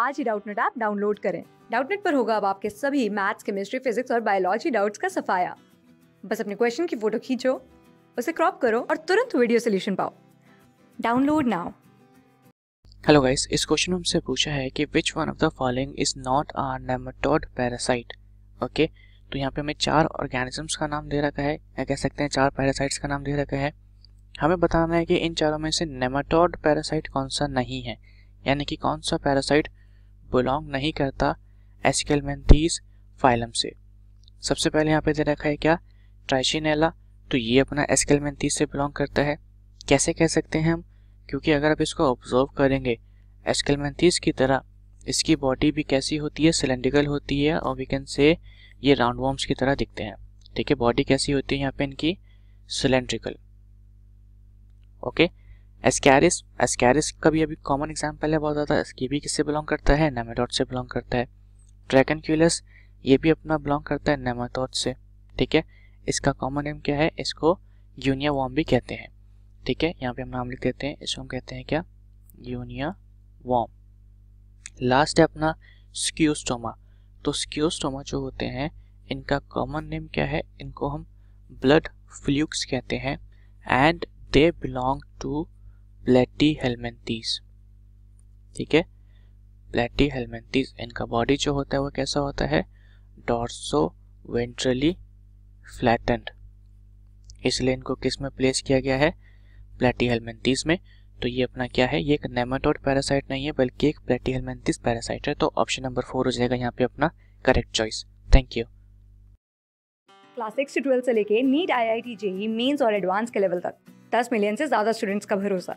आज ही Doubtnut app download करें डाउटनेट पर होगा अब आपके सभी मैथ्स केमिस्ट्री फिजिक्स और बायोलॉजी डाउट्स का सफाया बस अपने क्वेश्चन की फोटो खींचो उसे क्रॉप करो और तुरंत वीडियो सोल्यूशन पाओ डाउनलोड नाउ हेलो गाइस इस क्वेश्चन में हमसे पूछा है कि which one of the following is not a nematode parasite okay तो यहाँ पे हमें चार ऑर्गेनिजम्स का नाम दे रखा है या कह सकते हैं चार पैरासाइट्स का नाम दे रखा है हमें बताना है कि इन चारों में से नेमाटोड पैरासाइट कौन सा नहीं है यानी कि कौन सा पैरासाइट बिलोंग नहीं करता एस्केलमेंथीज फाइलम से सबसे पहले यहाँ पे दे रखा है क्या ट्राइशिनेला तो ये अपना एस्केलमेंथीज से बिलोंग करता है कैसे कह सकते हैं हम क्योंकि अगर आप इसको ऑब्जर्व करेंगे एस्केलमेंथीज की तरह इसकी बॉडी भी कैसी होती है सिलेंड्रिकल होती है और वी कैन से ये राउंड वॉर्म्स की तरह दिखते हैं ठीक है बॉडी कैसी होती है यहाँ पे इनकी सिलेंड्रिकल ओके एस्कैरिस एस्कैरिस का भी अभी कॉमन एग्जाम्पल है बहुत ज़्यादा इसकी भी किससे बिलोंग करता है नेमाटोड से बिलोंग करता है क्यूलस ये भी अपना बिलोंग करता है नेमाटोड से ठीक है इसका कॉमन नेम क्या है इसको यूनिया वॉम भी कहते हैं ठीक है यहाँ पे हम नाम लिख देते हैं इसको हम कहते हैं क्या यूनिया वॉम लास्ट है अपना स्क्यूस्टोमा तो स्क्यूस्टोमा जो होते हैं इनका कॉमन नेम क्या है इनको हम ब्लड फ्लूक्स कहते हैं एंड दे बिलोंग टू प्लेटी हेलमेंटीज ठीक है प्लेटी हेलमेंटीज इनका बॉडी जो होता है वो कैसा होता है डॉर्सो वेंट्रली फ्लैटेंड इसलिए इनको किस में प्लेस किया गया है प्लेटी हेलमेंटीज में तो ये अपना क्या है ये एक नेमाटोड पैरासाइट नहीं है बल्कि एक प्लेटी हेलमेंटीज पैरासाइट है तो ऑप्शन नंबर फोर हो जाएगा यहाँ पे अपना correct choice thank you class six से ट्वेल्थ से लेके NEET I I T JEE mains और एडवांस के लेवल तक दस मिलियन से ज़्यादा स्टूडेंट्स का भरोसा